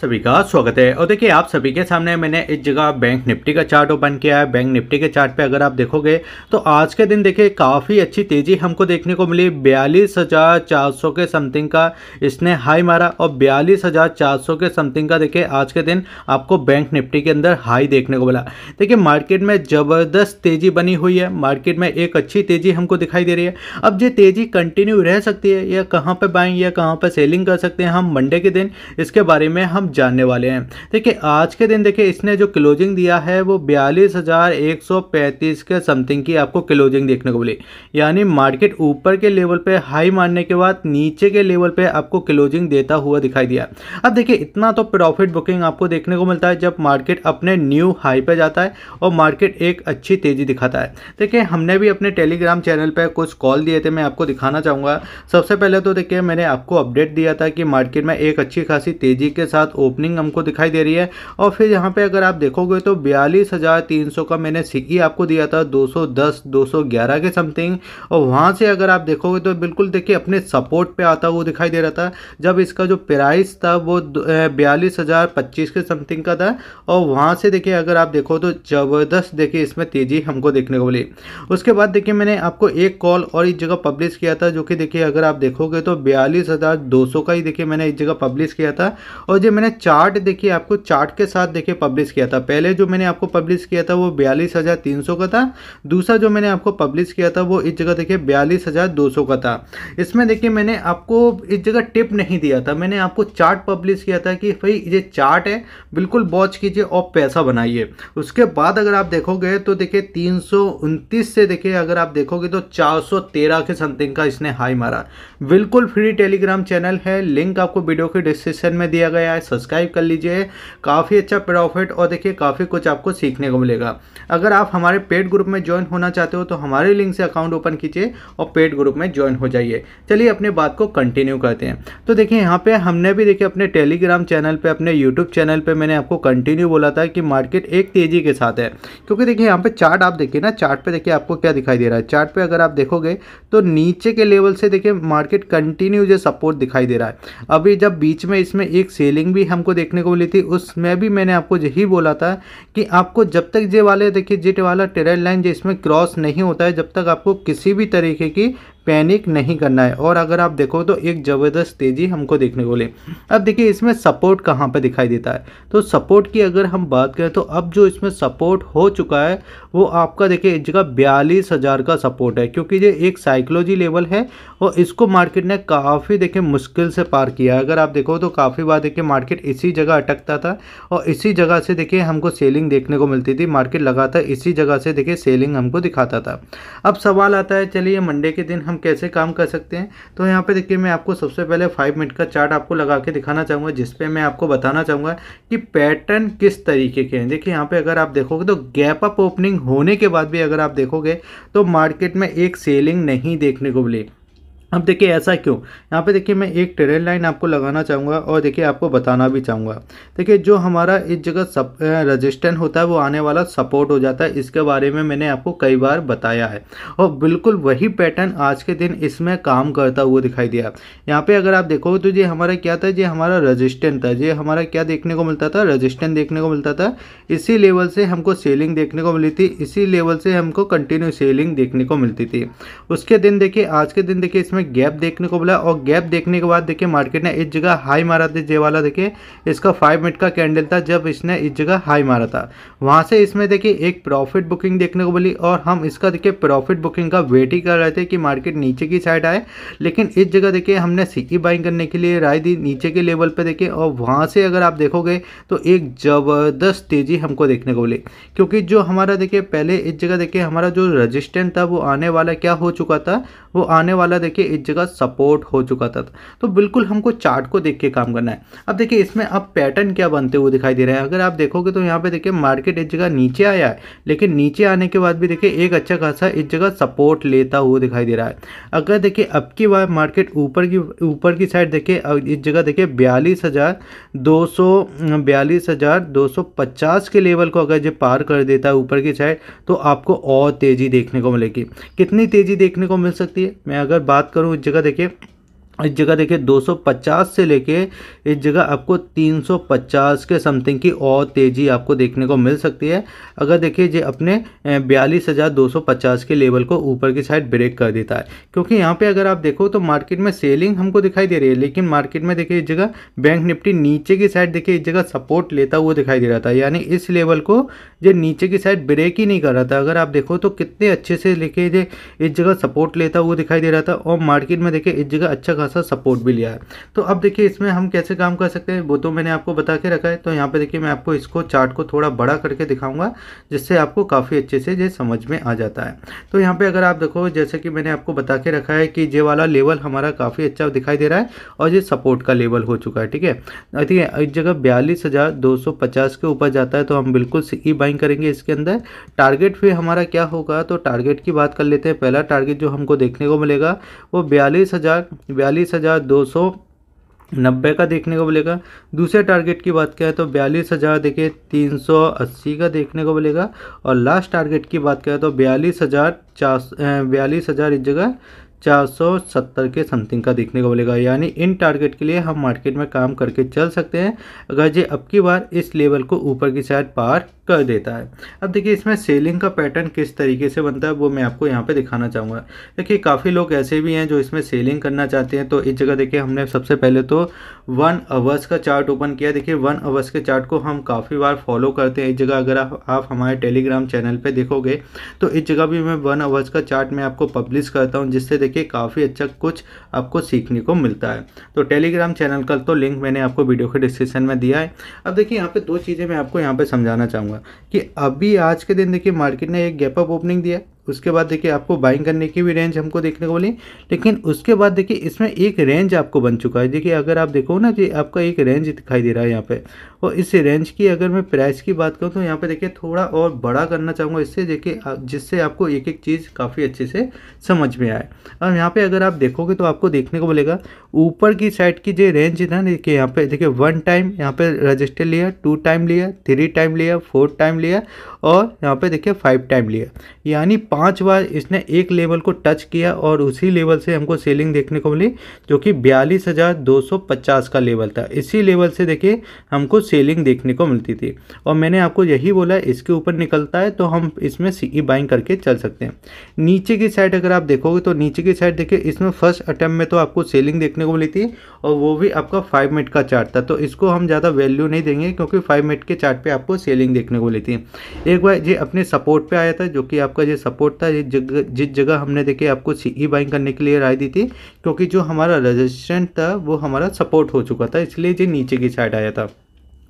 सभी का स्वागत है और देखिए आप सभी के सामने मैंने इस जगह बैंक निफ्टी का चार्ट ओपन किया है बैंक निफ्टी के चार्ट पे अगर आप देखोगे तो आज के दिन देखिए काफ़ी अच्छी तेज़ी हमको देखने को मिली बयालीस हज़ार चार सौ के समथिंग का इसने हाई मारा और बयालीस हज़ार चार सौ के समथिंग का देखिए आज के दिन आपको बैंक निफ्टी के अंदर हाई देखने को मिला देखिए मार्केट में ज़बरदस्त तेज़ी बनी हुई है मार्केट में एक अच्छी तेज़ी हमको दिखाई दे रही है अब ये तेज़ी कंटिन्यू रह सकती है या कहाँ पर बाइंग या कहाँ पर सेलिंग कर सकते हैं हम मंडे के दिन इसके बारे में हम हम जानने वाले हैं देखिए आज के दिन देखिए इसने जो क्लोजिंग दिया है वो बयालीस हज़ार एक सौ पैंतीस के समथिंग की आपको क्लोजिंग देखने को मिली यानी मार्केट ऊपर के लेवल पे हाई मारने के बाद नीचे के लेवल पे आपको क्लोजिंग देता हुआ दिखाई दिया अब देखिए इतना तो प्रॉफिट बुकिंग आपको देखने को मिलता है जब मार्केट अपने न्यू हाई पर जाता है और मार्केट एक अच्छी तेज़ी दिखाता है देखिए हमने भी अपने टेलीग्राम चैनल पर कुछ कॉल दिए थे मैं आपको दिखाना चाहूँगा सबसे पहले तो देखिए मैंने आपको अपडेट दिया था कि मार्केट में एक अच्छी खासी तेज़ी के साथ साथ ओपनिंग हमको दिखाई दे रही है और फिर यहाँ पे अगर आप देखोगे तो बयालीस हज़ार तीन सौ का मैंने सिक्की आपको दिया था दो सौ दस दो सौ ग्यारह के समथिंग और वहाँ से अगर आप देखोगे तो बिल्कुल देखिए अपने सपोर्ट पे आता हुआ दिखाई दे रहा था जब इसका जो प्राइस था वो बयालीस हज़ार पच्चीस के समथिंग का था और वहाँ से देखिए अगर आप देखो तो ज़बरदस्त देखिए इसमें तेज़ी हमको देखने को मिली उसके बाद देखिए मैंने आपको एक कॉल और इस जगह पब्लिश किया था जो कि देखिए अगर आप देखोगे तो बयालीस हज़ार दो सौ का ही देखिए मैंने इस जगह पब्लिश किया था और ये मैंने चार्ट देखिए आपको चार्ट के साथ देखिए पब्लिश किया था पहले जो मैंने आपको पब्लिश किया था वो बयालीस हज़ार तीन सौ का था दूसरा जो मैंने आपको पब्लिश किया था वो इस जगह देखिए बयालीस हज़ार दो सौ का था इसमें देखिए मैंने आपको इस जगह टिप नहीं दिया था मैंने आपको चार्ट पब्लिश किया था कि भाई ये चार्ट है बिल्कुल वॉच कीजिए और पैसा बनाइए उसके बाद अगर आप देखोगे तो देखिए तीन से देखिए अगर आप देखोगे तो चार के समथिंग का इसने हाई मारा बिल्कुल फ्री टेलीग्राम चैनल है लिंक आपको वीडियो के डिस्क्रिप्शन में दिया गया है सब्सक्राइब कर लीजिए काफ़ी अच्छा प्रॉफिट और देखिए काफ़ी कुछ आपको सीखने को मिलेगा अगर आप हमारे पेड ग्रुप में ज्वाइन होना चाहते हो तो हमारे लिंक से अकाउंट ओपन कीजिए और पेड ग्रुप में ज्वाइन हो जाइए चलिए अपने बात को कंटिन्यू करते हैं तो देखिए यहाँ पर हमने भी देखिए अपने टेलीग्राम चैनल पर अपने यूट्यूब चैनल पर मैंने आपको कंटिन्यू बोला था कि मार्केट एक तेज़ी के साथ है क्योंकि देखिए यहाँ पर चार्ट आप देखिए ना चार्ट देखिए आपको क्या दिखाई दे रहा है चार्ट पे अगर आप देखोगे तो नीचे के लेवल से देखिए मार्केट कंटिन्यू जो सपोर्ट दिखाई दे रहा है अभी जब बीच में इसमें एक सेलिंग मीटिंग भी हमको देखने को मिली थी उसमें भी मैंने आपको यही बोला था कि आपको जब तक जे वाले देखिए जेट वाला ट्रेड लाइन जो इसमें क्रॉस नहीं होता है जब तक आपको किसी भी तरीके की पैनिक नहीं करना है और अगर आप देखो तो एक ज़बरदस्त तेज़ी हमको देखने को मिली अब देखिए इसमें सपोर्ट कहाँ पर दिखाई देता है तो सपोर्ट की अगर हम बात करें तो अब जो इसमें सपोर्ट हो चुका है वो आपका देखिए एक जगह बयालीस हज़ार का सपोर्ट है क्योंकि ये एक साइकोलॉजी लेवल है और इसको मार्केट ने काफ़ी देखिए मुश्किल से पार किया अगर आप देखो तो काफ़ी बार देखिए मार्केट इसी जगह अटकता था और इसी जगह से देखिए हमको सेलिंग देखने को मिलती थी मार्केट लगातार इसी जगह से देखिए सेलिंग हमको दिखाता था अब सवाल आता है चलिए मंडे के दिन हम कैसे काम कर सकते हैं तो यहाँ पर देखिए मैं आपको सबसे पहले फाइव मिनट का चार्ट आपको लगा के दिखाना चाहूँगा जिसपे मैं आपको बताना चाहूँगा कि पैटर्न किस तरीके के हैं देखिए यहाँ पर अगर आप देखोगे तो गैप अप ओपनिंग होने के बाद भी अगर आप देखोगे तो मार्केट में एक सेलिंग नहीं देखने को मिली अब देखिए ऐसा क्यों यहाँ पे देखिए मैं एक ट्रेन लाइन आपको लगाना चाहूँगा और देखिए आपको बताना भी चाहूँगा देखिए जो हमारा इस जगह सप रजिस्टेंट होता है वो आने वाला सपोर्ट हो जाता है इसके बारे में मैंने आपको कई बार बताया है और बिल्कुल वही पैटर्न आज के दिन इसमें काम करता हुआ दिखाई दिया यहाँ पर अगर आप देखो तो ये हमारा क्या था ये हमारा रजिस्टेंट था ये हमारा क्या देखने को मिलता था रजिस्टेंट देखने को मिलता था इसी लेवल से हमको सेलिंग देखने को मिली थी इसी लेवल से हमको कंटिन्यू सेलिंग देखने को मिलती थी उसके दिन देखिए आज के दिन देखिए इसमें में गैप देखने को मिला और गैप देखने के बाद देखिए मार्केट ने इस जगह हाई मारा था जे वाला देखिए इसका फाइव मिनट का कैंडल था जब इसने इस जगह हाई मारा था वहाँ से इसमें देखिए एक प्रॉफिट बुकिंग देखने को मिली और हम इसका देखिए प्रॉफिट बुकिंग का वेट ही कर रहे थे कि मार्केट नीचे की साइड आए लेकिन इस जगह देखिए हमने सीकी बाइंग e करने के लिए राय दी नीचे के लेवल पर देखे और वहाँ से अगर आप देखोगे तो एक ज़बरदस्त तेज़ी हमको देखने को मिली क्योंकि जो हमारा देखिए पहले इस जगह देखिए हमारा जो रजिस्टेंट था वो आने वाला क्या हो चुका था वो आने वाला देखिए इस जगह सपोर्ट हो चुका था तो बिल्कुल हमको चार्ट को देख के काम करना है अब देखिए इसमें अब पैटर्न क्या बनते हुए दिखाई दे रहे हैं अगर आप देखोगे तो यहाँ पे देखिए मार्केट इस जगह नीचे आया है लेकिन नीचे आने के बाद भी देखिए एक अच्छा खासा इस जगह सपोर्ट लेता हुआ दिखाई दे रहा है अगर देखिए अब की बार मार्केट ऊपर की ऊपर की साइड देखिए इस जगह देखिए बयालीस हज़ार के लेवल को अगर जो पार कर देता है ऊपर की साइड तो आपको और तेज़ी देखने को मिलेगी कितनी तेज़ी देखने को मिल सकती है मैं अगर बात करूँ करो उस जगह देखिए इस जगह देखिए 250 से लेके इस जगह आपको 350 के समथिंग की और तेज़ी आपको देखने को मिल सकती है अगर देखिए ये अपने बयालीस हज़ार दो सौ पचास के लेवल को ऊपर की साइड ब्रेक कर देता है क्योंकि यहाँ पे अगर आप देखो तो मार्केट में सेलिंग हमको दिखाई दे रही है लेकिन मार्केट में देखिए इस जगह बैंक निफ्टी नीचे की साइड देखिए इस जगह सपोर्ट लेता हुआ दिखाई दे रहा था यानी इस लेवल को जो नीचे की साइड ब्रेक ही नहीं कर रहा था अगर आप देखो तो कितने अच्छे से लेके इस जगह सपोर्ट लेता हुआ दिखाई दे रहा था और मार्केट में देखिए इस जगह अच्छा खासा सा सपोर्ट भी लिया है तो अब देखिए इसमें हम कैसे काम कर सकते हैं वो तो मैंने आपको बता के रखा है तो यहाँ पे देखिए मैं आपको इसको चार्ट को थोड़ा बड़ा करके दिखाऊंगा जिससे आपको काफ़ी अच्छे से ये समझ में आ जाता है तो यहाँ पर अगर आप देखो जैसे कि मैंने आपको बता के रखा है कि ये वाला लेवल हमारा काफ़ी अच्छा दिखाई दे रहा है और ये सपोर्ट का लेवल हो चुका है ठीक है ठीक है इस जगह बयालीस के ऊपर जाता है तो हम बिल्कुल ई बाइंग करेंगे इसके अंदर टारगेट फिर हमारा क्या होगा तो टारगेट की बात कर लेते हैं पहला टारगेट जो हमको देखने को मिलेगा वो बयालीस हज़ार बयालीस हज़ार दो सौ नब्बे का देखने को मिलेगा दूसरे टारगेट की बात करें तो बयालीस हज़ार देखिए तीन सौ अस्सी का देखने को मिलेगा और लास्ट टारगेट की बात करें तो बयालीस हज़ार चार बयालीस हज़ार इस जगह 470 के समथिंग का देखने को मिलेगा यानी इन टारगेट के लिए हम मार्केट में काम करके चल सकते हैं अगर ये अब की बार इस लेवल को ऊपर की साइड पार कर देता है अब देखिए इसमें सेलिंग का पैटर्न किस तरीके से बनता है वो मैं आपको यहाँ पे दिखाना चाहूँगा देखिए काफ़ी लोग ऐसे भी हैं जो इसमें सेलिंग करना चाहते हैं तो इस जगह देखिए हमने सबसे पहले तो वन आवर्स का चार्ट ओपन किया देखिए वन आवर्स के चार्ट को हम काफ़ी बार फॉलो करते हैं इस जगह अगर आप, आप हमारे टेलीग्राम चैनल पर देखोगे तो इस जगह भी मैं वन आवर्स का चार्ट मैं आपको पब्लिश करता हूँ जिससे लेके काफ़ी अच्छा कुछ आपको सीखने को मिलता है तो टेलीग्राम चैनल का तो लिंक मैंने आपको वीडियो के डिस्क्रिप्शन में दिया है अब देखिए यहाँ पे दो चीज़ें मैं आपको यहाँ पे समझाना चाहूँगा कि अभी आज के दिन देखिए मार्केट ने एक गैप अप ओपनिंग दिया उसके बाद देखिए आपको बाइंग करने की भी रेंज हमको देखने को मिली लेकिन उसके बाद देखिए इसमें एक रेंज आपको बन चुका है देखिए अगर आप देखो ना जी आपका एक रेंज दिखाई दे रहा है यहाँ पे और इस रेंज की अगर मैं प्राइस की बात करूँ तो यहाँ पे देखिए थोड़ा और बड़ा करना चाहूँगा इससे देखिए जिससे आपको एक एक चीज़ काफ़ी अच्छे से समझ में आए और यहाँ पर अगर आप देखोगे तो आपको देखने को मिलेगा ऊपर की साइड की जो रेंज ना देखिए यहाँ पर देखिए वन टाइम यहाँ पर रजिस्टर लिया टू टाइम लिया थ्री टाइम लिया फोर टाइम लिया और यहाँ पर देखिए फाइव टाइम लिया यानी पांच बार इसने एक लेवल को टच किया और उसी लेवल से हमको सेलिंग देखने को मिली जो कि बयालीस हज़ार दो सौ पचास का लेवल था इसी लेवल से देखिए हमको सेलिंग देखने को मिलती थी और मैंने आपको यही बोला इसके ऊपर निकलता है तो हम इसमें सीई बाइंग e करके चल सकते हैं नीचे की साइड अगर आप देखोगे तो नीचे की साइड देखिए इसमें फर्स्ट अटैम्प्ट में तो आपको सेलिंग देखने को मिली थी और वो भी आपका फाइव मिनट का चार्ट था तो इसको हम ज़्यादा वैल्यू नहीं देंगे क्योंकि फाइव मिनट के चार्ट पे आपको सेलिंग देखने को मिली थी एक बार ये अपने सपोर्ट पर आया था जो कि आपका ये सपोर्ट सपोर्ट था जिस जगह जिस जगह हमने देखिए आपको ई बाइंग करने के लिए राय दी थी क्योंकि जो हमारा रजिस्ट्रेंट था वो हमारा सपोर्ट हो चुका था इसलिए ये नीचे की साइड आया था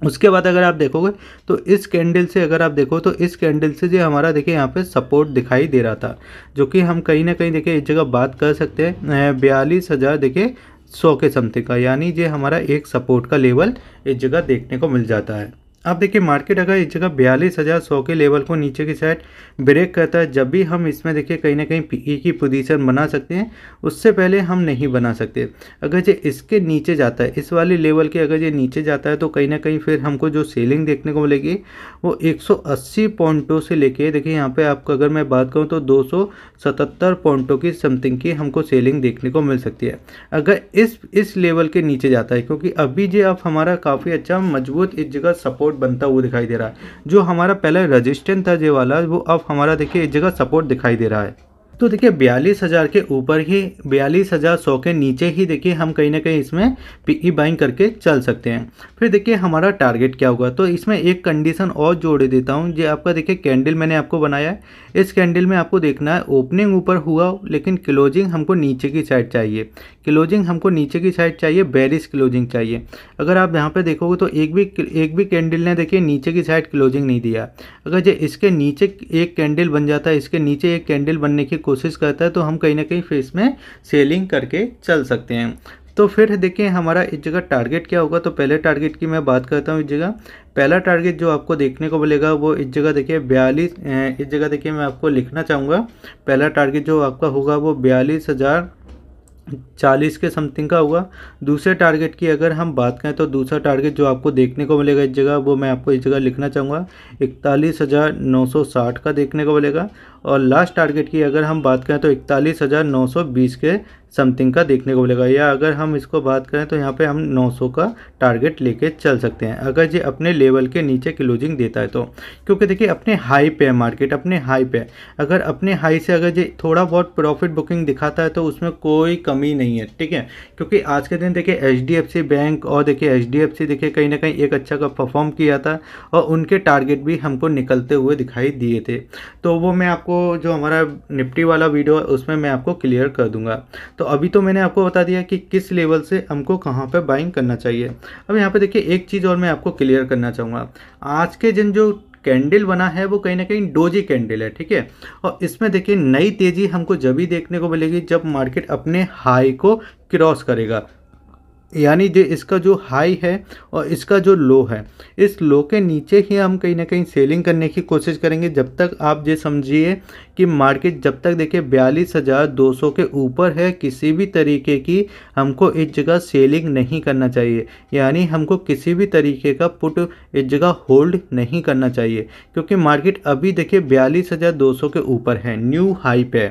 उसके बाद अगर आप देखोगे तो इस कैंडल से अगर आप देखो तो इस कैंडल से जो हमारा देखिए यहाँ पे सपोर्ट दिखाई दे रहा था जो कि हम कहीं ना कहीं देखिए इस जगह बात कर सकते हैं बयालीस हज़ार देखिए सौ के समथिंग का यानी ये हमारा एक सपोर्ट का लेवल इस जगह देखने को मिल जाता है अब देखिए मार्केट अगर इस जगह बयालीस हज़ार सौ के लेवल को नीचे की साइड ब्रेक करता है जब भी हम इसमें देखिए कहीं ना कहीं पीई e की पोजीशन बना सकते हैं उससे पहले हम नहीं बना सकते अगर ये इसके नीचे जाता है इस वाले लेवल के अगर ये नीचे जाता है तो कहीं ना कहीं फिर हमको जो सेलिंग देखने को मिलेगी वो एक पॉइंटों से लेके देखिए यहाँ पर आपको अगर मैं बात करूँ तो दो पॉइंटों की समथिंग की हमको सेलिंग देखने को मिल सकती है अगर इस इस लेवल के नीचे जाता है क्योंकि अभी जो अब हमारा काफ़ी अच्छा मजबूत इस जगह सपोर्ट सपोर्ट बनता हुआ दिखाई दे रहा है जो हमारा पहले रजिस्टेंट था जे वाला वो अब हमारा देखिए इस जगह सपोर्ट दिखाई दे रहा है तो देखिए बयालीस हज़ार के ऊपर ही बयालीस हज़ार सौ के नीचे ही देखिए हम कहीं ना कहीं इसमें पीई बाइंग e करके चल सकते हैं फिर देखिए हमारा टारगेट क्या होगा तो इसमें एक कंडीशन और जोड़ देता हूँ जो आपका देखिए कैंडल मैंने आपको बनाया है इस कैंडल में आपको देखना है ओपनिंग ऊपर हुआ लेकिन क्लोजिंग हमको नीचे की साइड चाहिए क्लोजिंग हमको नीचे की साइड चाहिए बैरिस क्लोजिंग चाहिए अगर आप यहाँ पर देखोगे तो एक भी एक भी कैंडल ने देखिए नीचे की साइड क्लोजिंग नहीं दिया अगर जो इसके नीचे एक कैंडल बन जाता है इसके नीचे एक कैंडल बनने की कोशिश करता है तो हम कहीं ना कहीं फिर इसमें सेलिंग करके चल सकते हैं तो फिर देखिए हमारा इस जगह टारगेट क्या होगा तो पहले टारगेट की मैं बात करता हूँ इस जगह पहला टारगेट जो आपको देखने को मिलेगा वो इस जगह देखिए बयालीस इस जगह देखिए मैं आपको लिखना चाहूँगा पहला टारगेट जो आपका होगा वो बयालीस हज़ार चालीस के समथिंग का होगा दूसरे टारगेट की अगर हम बात करें तो दूसरा टारगेट जो आपको देखने को मिलेगा इस जगह वो मैं आपको इस जगह लिखना चाहूँगा इकतालीस हज़ार नौ सौ साठ का देखने को मिलेगा और लास्ट टारगेट की अगर हम बात करें तो इकतालीस हज़ार नौ सौ बीस के समथिंग का देखने को मिलेगा या अगर हम इसको बात करें तो यहाँ पे हम 900 का टारगेट लेके चल सकते हैं अगर ये अपने लेवल के नीचे क्लोजिंग देता है तो क्योंकि देखिए अपने हाई पे है मार्केट अपने हाई पे अगर अपने हाई से अगर ये थोड़ा बहुत प्रॉफिट बुकिंग दिखाता है तो उसमें कोई कमी नहीं है ठीक है क्योंकि आज के दिन देखिए एच बैंक और देखिए एच देखिए कहीं ना कहीं एक अच्छा का परफॉर्म किया था और उनके टारगेट भी हमको निकलते हुए दिखाई दिए थे तो वो मैं आपको आपको जो हमारा निफ्टी वाला वीडियो है उसमें मैं आपको क्लियर कर दूंगा तो अभी तो मैंने आपको बता दिया कि किस लेवल से हमको कहाँ पर बाइंग करना चाहिए अब यहाँ पर देखिए एक चीज़ और मैं आपको क्लियर करना चाहूँगा आज के दिन जो कैंडल बना है वो कहीं ना कहीं डोजी कैंडल है ठीक है और इसमें देखिए नई तेज़ी हमको जब ही देखने को मिलेगी जब मार्केट अपने हाई को क्रॉस करेगा यानी जो इसका जो हाई है और इसका जो लो है इस लो के नीचे ही हम कहीं ना कहीं सेलिंग करने की कोशिश करेंगे जब तक आप ये समझिए कि मार्केट जब तक देखिए बयालीस हज़ार दो सौ के ऊपर है किसी भी तरीके की हमको इस जगह सेलिंग नहीं करना चाहिए यानी हमको किसी भी तरीके का पुट इस जगह होल्ड नहीं करना चाहिए क्योंकि मार्केट अभी देखिए बयालीस हज़ार दो सौ के ऊपर है न्यू हाई पे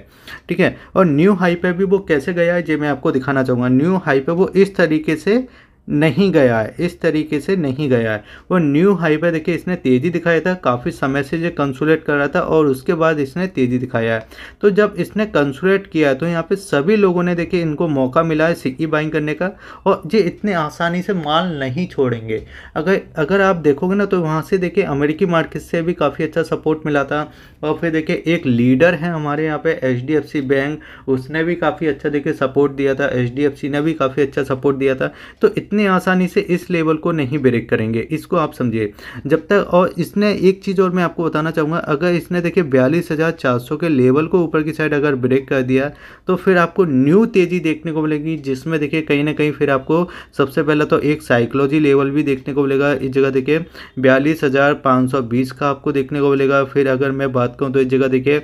ठीक है और न्यू हाई पे भी वो कैसे गया है ये मैं आपको दिखाना चाहूँगा न्यू हाई पे वो इस तरीके तरीके से नहीं गया है इस तरीके से नहीं गया है वो न्यू हाई पर देखिए इसने तेज़ी दिखाया था काफ़ी समय से जो कंसुलेट कर रहा था और उसके बाद इसने तेज़ी दिखाया है तो जब इसने कंसुलेट किया तो यहाँ पे सभी लोगों ने देखिए इनको मौका मिला है सिक्की बाइंग करने का और ये इतने आसानी से माल नहीं छोड़ेंगे अगर अगर आप देखोगे ना तो वहाँ से देखिए अमेरिकी मार्केट से भी काफ़ी अच्छा सपोर्ट मिला था और फिर देखिए एक लीडर है हमारे यहाँ पर एच बैंक उसने भी काफ़ी अच्छा देखिए सपोर्ट दिया था एच ने भी काफ़ी अच्छा सपोर्ट दिया था तो इतने आसानी से इस लेवल को नहीं ब्रेक करेंगे इसको आप समझिए जब तक और इसने एक चीज़ और मैं आपको बताना चाहूँगा अगर इसने देखिए बयालीस हज़ार चार सौ के लेवल को ऊपर की साइड अगर ब्रेक कर दिया तो फिर आपको न्यू तेज़ी देखने को मिलेगी जिसमें देखिए कहीं ना कहीं फिर आपको सबसे पहले तो एक साइकोलॉजी लेवल भी देखने को मिलेगा इस जगह देखिए बयालीस का आपको देखने को मिलेगा फिर अगर मैं बात करूँ तो इस जगह देखिए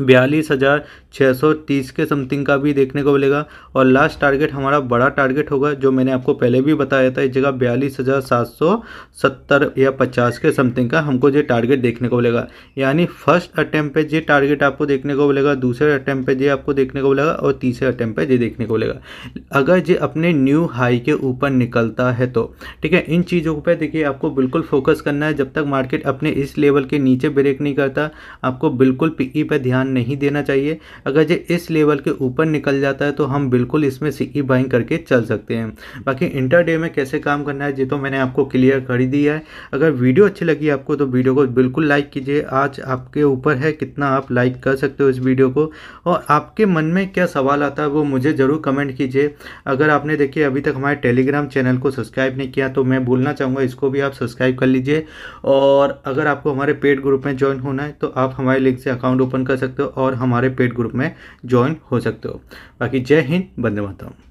बयालीस हज़ार छः सौ तीस के समथिंग का भी देखने को मिलेगा और लास्ट टारगेट हमारा बड़ा टारगेट होगा जो मैंने आपको पहले भी बताया था इस जगह बयालीस हज़ार सात सौ सत्तर या पचास के समथिंग का हमको ये टारगेट देखने को मिलेगा यानी फर्स्ट अटैम्प पे ये टारगेट आपको देखने को मिलेगा दूसरे अटैम्प पे ये आपको देखने को मिलेगा और तीसरे अटैम्प पे ये देखने को मिलेगा अगर ये अपने न्यू हाई के ऊपर निकलता है तो ठीक है इन चीज़ों पर देखिए आपको बिल्कुल फोकस करना है जब तक मार्केट अपने इस लेवल के नीचे ब्रेक नहीं करता आपको बिल्कुल पीई e पर ध्यान ध्यान नहीं देना चाहिए अगर ये इस लेवल के ऊपर निकल जाता है तो हम बिल्कुल इसमें सीई बाइंग करके चल सकते हैं बाकी डे में कैसे काम करना है ये तो मैंने आपको क्लियर कर ही दिया है अगर वीडियो अच्छी लगी आपको तो वीडियो को बिल्कुल लाइक कीजिए आज आपके ऊपर है कितना आप लाइक कर सकते हो इस वीडियो को और आपके मन में क्या सवाल आता है वो मुझे ज़रूर कमेंट कीजिए अगर आपने देखिए अभी तक हमारे टेलीग्राम चैनल को सब्सक्राइब नहीं किया तो मैं बोलना चाहूँगा इसको भी आप सब्सक्राइब कर लीजिए और अगर आपको हमारे पेड ग्रुप में ज्वाइन होना है तो आप हमारे लिंक से अकाउंट ओपन कर सकते सकते हो और हमारे पेड ग्रुप में ज्वाइन हो सकते हो बाकी जय हिंद बंदे मातम